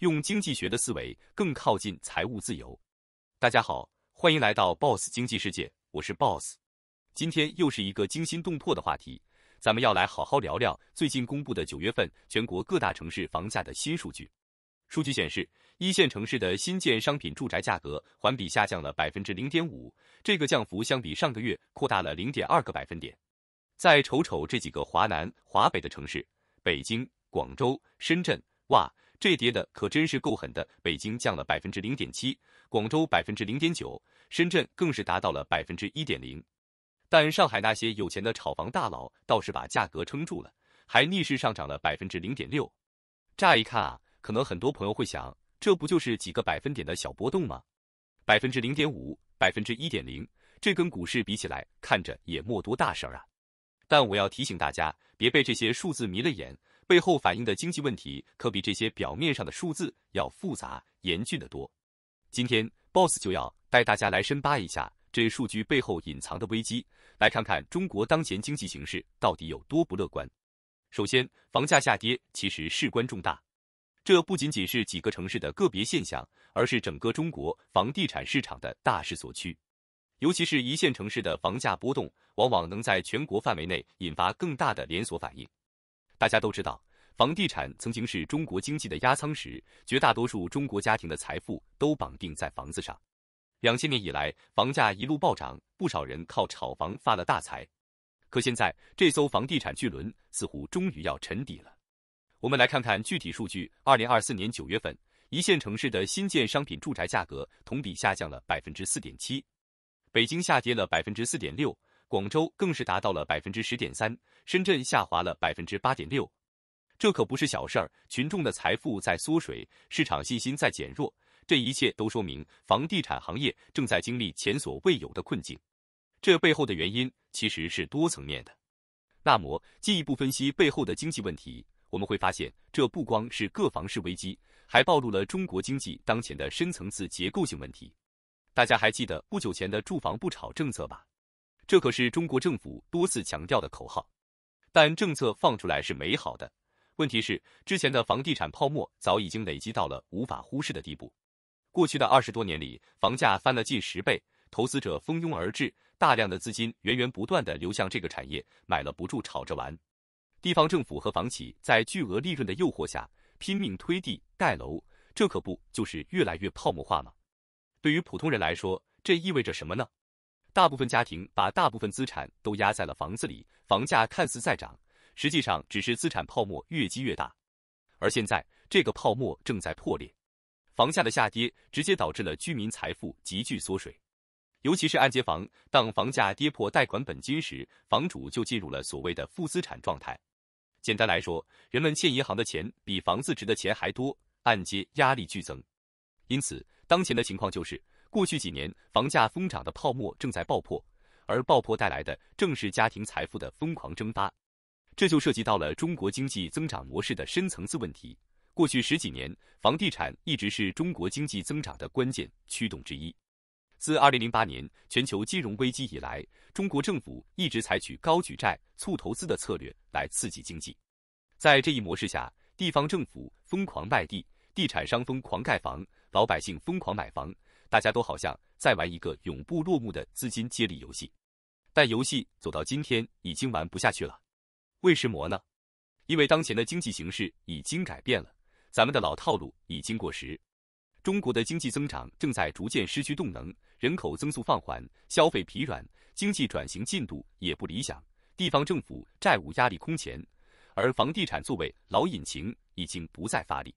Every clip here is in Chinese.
用经济学的思维更靠近财务自由。大家好，欢迎来到 Boss 经济世界，我是 Boss。今天又是一个惊心动魄的话题，咱们要来好好聊聊最近公布的九月份全国各大城市房价的新数据。数据显示，一线城市的新建商品住宅价格环比下降了百分之零点五，这个降幅相比上个月扩大了零点二个百分点。再瞅瞅这几个华南、华北的城市，北京、广州、深圳，哇！这跌的可真是够狠的，北京降了百分之零点七，广州百分之零点九，深圳更是达到了百分之一点零。但上海那些有钱的炒房大佬倒是把价格撑住了，还逆势上涨了百分之零点六。乍一看啊，可能很多朋友会想，这不就是几个百分点的小波动吗？百分之零点五，百分之一点零，这跟股市比起来，看着也莫多大事儿啊。但我要提醒大家，别被这些数字迷了眼。背后反映的经济问题可比这些表面上的数字要复杂严峻得多。今天，boss 就要带大家来深扒一下这数据背后隐藏的危机，来看看中国当前经济形势到底有多不乐观。首先，房价下跌其实事关重大，这不仅仅是几个城市的个别现象，而是整个中国房地产市场的大势所趋。尤其是一线城市的房价波动，往往能在全国范围内引发更大的连锁反应。大家都知道，房地产曾经是中国经济的压舱石，绝大多数中国家庭的财富都绑定在房子上。两千年以来，房价一路暴涨，不少人靠炒房发了大财。可现在，这艘房地产巨轮似乎终于要沉底了。我们来看看具体数据：二零二四年九月份，一线城市的新建商品住宅价格同比下降了百分之四点七，北京下跌了百分之四点六。广州更是达到了百分之十点三，深圳下滑了百分之八点六，这可不是小事儿。群众的财富在缩水，市场信心在减弱，这一切都说明房地产行业正在经历前所未有的困境。这背后的原因其实是多层面的。那么进一步分析背后的经济问题，我们会发现，这不光是各房市危机，还暴露了中国经济当前的深层次结构性问题。大家还记得不久前的“住房不炒”政策吧？这可是中国政府多次强调的口号，但政策放出来是美好的。问题是，之前的房地产泡沫早已经累积到了无法忽视的地步。过去的二十多年里，房价翻了近十倍，投资者蜂拥而至，大量的资金源源不断的流向这个产业，买了不住，炒着玩。地方政府和房企在巨额利润的诱惑下，拼命推地盖楼，这可不就是越来越泡沫化吗？对于普通人来说，这意味着什么呢？大部分家庭把大部分资产都压在了房子里，房价看似在涨，实际上只是资产泡沫越积越大，而现在这个泡沫正在破裂，房价的下跌直接导致了居民财富急剧缩水，尤其是按揭房，当房价跌破贷款本金时，房主就进入了所谓的负资产状态。简单来说，人们欠银行的钱比房子值的钱还多，按揭压力剧增。因此，当前的情况就是。过去几年，房价疯涨的泡沫正在爆破，而爆破带来的正是家庭财富的疯狂蒸发。这就涉及到了中国经济增长模式的深层次问题。过去十几年，房地产一直是中国经济增长的关键驱动之一。自2008年全球金融危机以来，中国政府一直采取高举债、促投资的策略来刺激经济。在这一模式下，地方政府疯狂卖地，地产商疯狂盖房，老百姓疯狂买房。大家都好像在玩一个永不落幕的资金接力游戏，但游戏走到今天已经玩不下去了。为什么呢？因为当前的经济形势已经改变了，咱们的老套路已经过时。中国的经济增长正在逐渐失去动能，人口增速放缓，消费疲软，经济转型进度也不理想，地方政府债务压力空前，而房地产作为老引擎已经不再发力。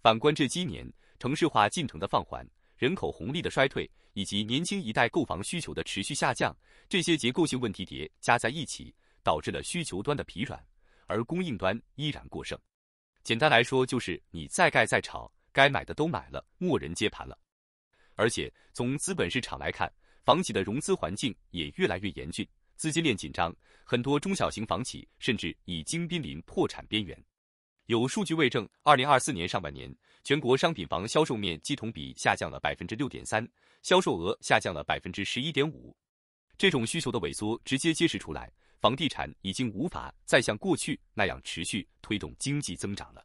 反观这几年，城市化进程的放缓。人口红利的衰退，以及年轻一代购房需求的持续下降，这些结构性问题叠加在一起，导致了需求端的疲软，而供应端依然过剩。简单来说，就是你再盖再炒，该买的都买了，没人接盘了。而且从资本市场来看，房企的融资环境也越来越严峻，资金链紧张，很多中小型房企甚至已经濒临破产边缘。有数据为证，二零二四年上半年，全国商品房销售面积同比下降了百分之六点三，销售额下降了百分之十一点五。这种需求的萎缩直接揭示出来，房地产已经无法再像过去那样持续推动经济增长了。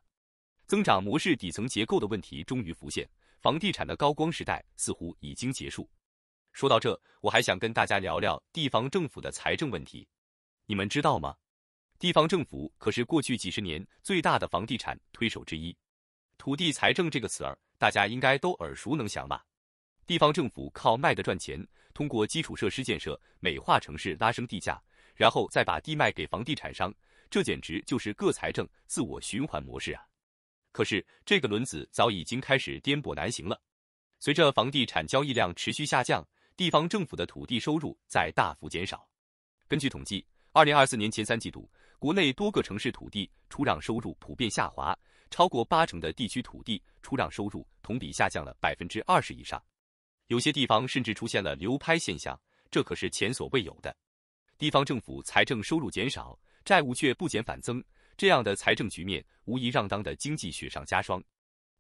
增长模式底层结构的问题终于浮现，房地产的高光时代似乎已经结束。说到这，我还想跟大家聊聊地方政府的财政问题，你们知道吗？地方政府可是过去几十年最大的房地产推手之一，土地财政这个词儿大家应该都耳熟能详吧？地方政府靠卖的赚钱，通过基础设施建设美化城市拉升地价，然后再把地卖给房地产商，这简直就是各财政自我循环模式啊！可是这个轮子早已经开始颠簸难行了，随着房地产交易量持续下降，地方政府的土地收入在大幅减少。根据统计，二零二四年前三季度。国内多个城市土地出让收入普遍下滑，超过八成的地区土地出让收入同比下降了百分之二十以上，有些地方甚至出现了流拍现象，这可是前所未有的。地方政府财政收入减少，债务却不减反增，这样的财政局面无疑让当的经济雪上加霜。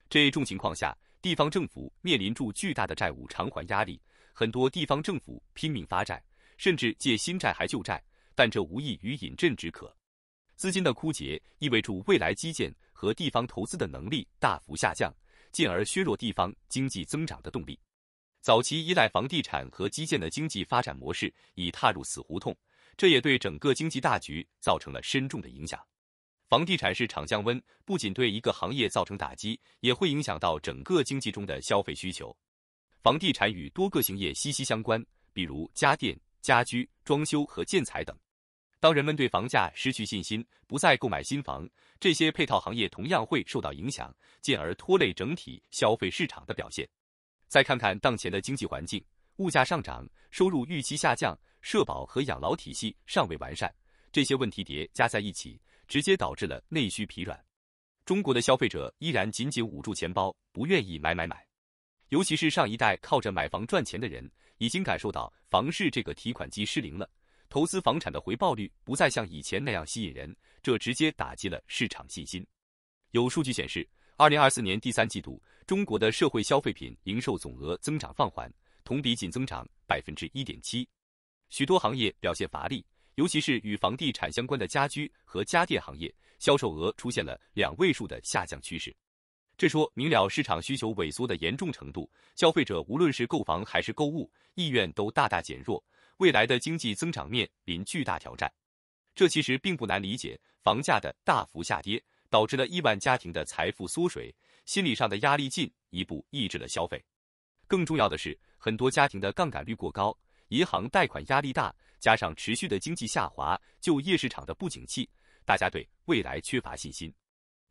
这种情况下，地方政府面临住巨大的债务偿还压力，很多地方政府拼命发债，甚至借新债还旧债，但这无异于饮鸩止渴。资金的枯竭意味着未来基建和地方投资的能力大幅下降，进而削弱地方经济增长的动力。早期依赖房地产和基建的经济发展模式已踏入死胡同，这也对整个经济大局造成了深重的影响。房地产市场降温不仅对一个行业造成打击，也会影响到整个经济中的消费需求。房地产与多个行业息息相关，比如家电、家居、装修和建材等。当人们对房价失去信心，不再购买新房，这些配套行业同样会受到影响，进而拖累整体消费市场的表现。再看看当前的经济环境，物价上涨，收入预期下降，社保和养老体系尚未完善，这些问题叠加在一起，直接导致了内需疲软。中国的消费者依然紧紧捂住钱包，不愿意买买买。尤其是上一代靠着买房赚钱的人，已经感受到房市这个提款机失灵了。投资房产的回报率不再像以前那样吸引人，这直接打击了市场信心。有数据显示，二零二四年第三季度，中国的社会消费品零售总额增长放缓，同比仅增长百分之一点七，许多行业表现乏力，尤其是与房地产相关的家居和家电行业，销售额出现了两位数的下降趋势。这说明了市场需求萎缩的严重程度，消费者无论是购房还是购物意愿都大大减弱。未来的经济增长面临巨大挑战，这其实并不难理解。房价的大幅下跌导致了亿万家庭的财富缩水，心理上的压力进一步抑制了消费。更重要的是，很多家庭的杠杆率过高，银行贷款压力大，加上持续的经济下滑、就业市场的不景气，大家对未来缺乏信心。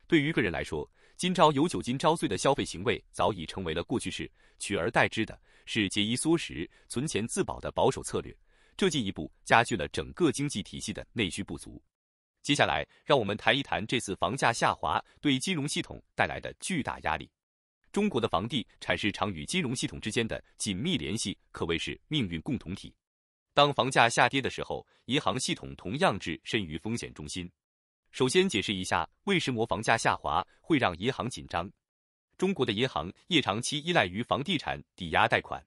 对于个人来说，今朝有酒今朝醉的消费行为早已成为了过去式，取而代之的是节衣缩食、存钱自保的保守策略。这进一步加剧了整个经济体系的内需不足。接下来，让我们谈一谈这次房价下滑对金融系统带来的巨大压力。中国的房地产市场与金融系统之间的紧密联系可谓是命运共同体。当房价下跌的时候，银行系统同样置身于风险中心。首先解释一下，为什么房价下滑会让银行紧张？中国的银行业长期依赖于房地产抵押贷款，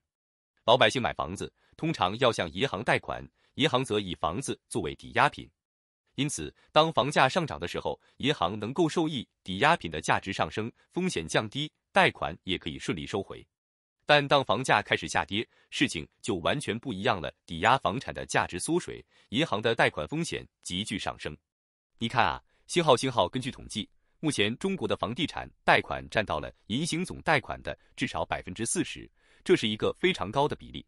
老百姓买房子。通常要向银行贷款，银行则以房子作为抵押品。因此，当房价上涨的时候，银行能够受益，抵押品的价值上升，风险降低，贷款也可以顺利收回。但当房价开始下跌，事情就完全不一样了。抵押房产的价值缩水，银行的贷款风险急剧上升。你看啊，星号星号，根据统计，目前中国的房地产贷款占到了银行总贷款的至少百分之四十，这是一个非常高的比例。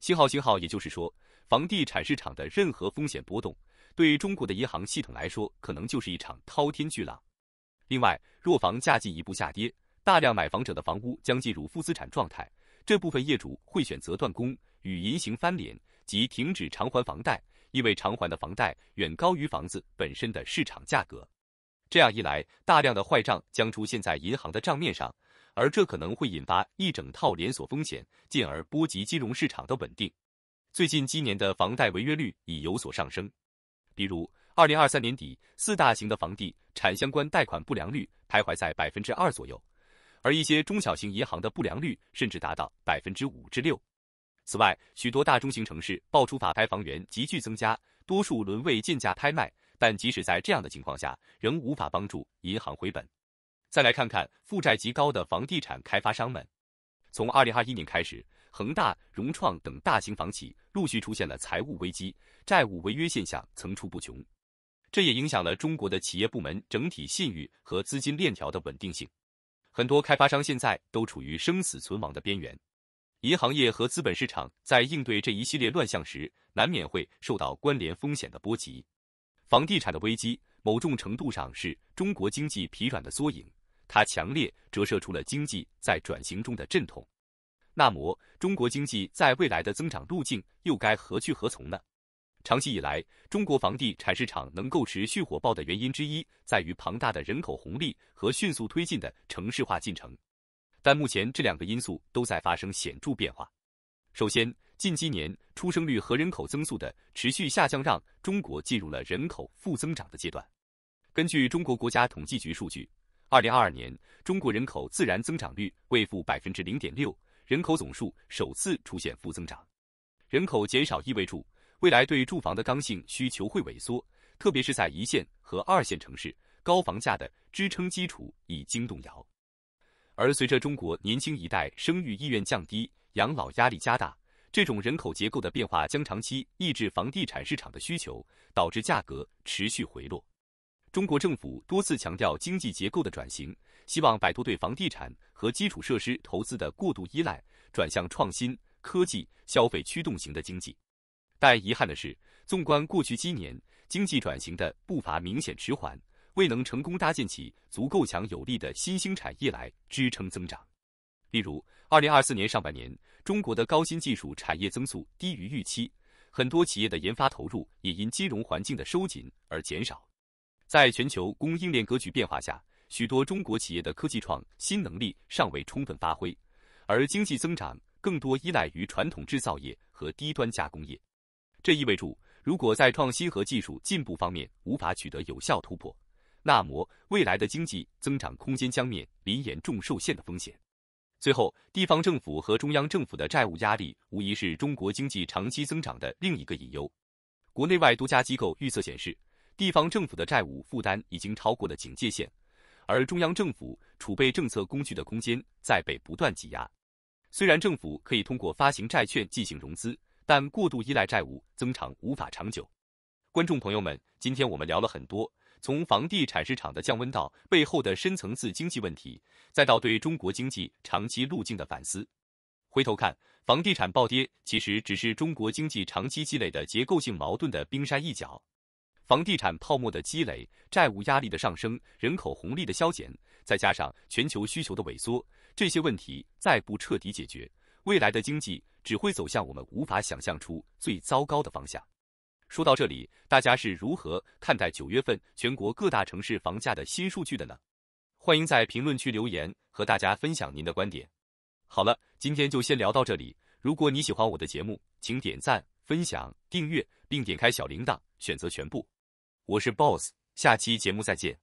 信号，信号，也就是说，房地产市场的任何风险波动，对中国的银行系统来说，可能就是一场滔天巨浪。另外，若房价进一步下跌，大量买房者的房屋将进入负资产状态，这部分业主会选择断供，与银行翻脸，即停止偿还房贷，因为偿还的房贷远高于房子本身的市场价格。这样一来，大量的坏账将出现在银行的账面上。而这可能会引发一整套连锁风险，进而波及金融市场的稳定。最近今年的房贷违约率已有所上升，比如二零二三年底，四大型的房地产相关贷款不良率徘徊在百分之二左右，而一些中小型银行的不良率甚至达到百分之五至六。此外，许多大中型城市爆出法拍房源急剧增加，多数沦为贱价拍卖，但即使在这样的情况下，仍无法帮助银行回本。再来看看负债极高的房地产开发商们。从二零二一年开始，恒大、融创等大型房企陆续出现了财务危机、债务违约现象层出不穷，这也影响了中国的企业部门整体信誉和资金链条的稳定性。很多开发商现在都处于生死存亡的边缘，银行业和资本市场在应对这一系列乱象时，难免会受到关联风险的波及。房地产的危机某种程度上是中国经济疲软的缩影。它强烈折射出了经济在转型中的阵痛。那么，中国经济在未来的增长路径又该何去何从呢？长期以来，中国房地产市场能够持续火爆的原因之一在于庞大的人口红利和迅速推进的城市化进程。但目前，这两个因素都在发生显著变化。首先，近几年出生率和人口增速的持续下降，让中国进入了人口负增长的阶段。根据中国国家统计局数据。二零二二年，中国人口自然增长率为负百分之零点六，人口总数首次出现负增长。人口减少意味着未来对住房的刚性需求会萎缩，特别是在一线和二线城市，高房价的支撑基础已经动摇。而随着中国年轻一代生育意愿降低，养老压力加大，这种人口结构的变化将长期抑制房地产市场的需求，导致价格持续回落。中国政府多次强调经济结构的转型，希望摆脱对房地产和基础设施投资的过度依赖，转向创新、科技、消费驱动型的经济。但遗憾的是，纵观过去七年，经济转型的步伐明显迟缓，未能成功搭建起足够强有力的新兴产业来支撑增长。例如，2024年上半年，中国的高新技术产业增速低于预期，很多企业的研发投入也因金融环境的收紧而减少。在全球供应链格局变化下，许多中国企业的科技创新能力尚未充分发挥，而经济增长更多依赖于传统制造业和低端加工业。这意味着，如果在创新和技术进步方面无法取得有效突破，那么未来的经济增长空间将面临严重受限的风险。最后，地方政府和中央政府的债务压力无疑是中国经济长期增长的另一个隐忧。国内外多家机构预测显示。地方政府的债务负担已经超过了警戒线，而中央政府储备政策工具的空间在被不断挤压。虽然政府可以通过发行债券进行融资，但过度依赖债务增长无法长久。观众朋友们，今天我们聊了很多，从房地产市场的降温到背后的深层次经济问题，再到对中国经济长期路径的反思。回头看，房地产暴跌其实只是中国经济长期积累的结构性矛盾的冰山一角。房地产泡沫的积累、债务压力的上升、人口红利的消减，再加上全球需求的萎缩，这些问题再不彻底解决，未来的经济只会走向我们无法想象出最糟糕的方向。说到这里，大家是如何看待九月份全国各大城市房价的新数据的呢？欢迎在评论区留言，和大家分享您的观点。好了，今天就先聊到这里。如果你喜欢我的节目，请点赞、分享、订阅，并点开小铃铛，选择全部。我是 BOSS，下期节目再见。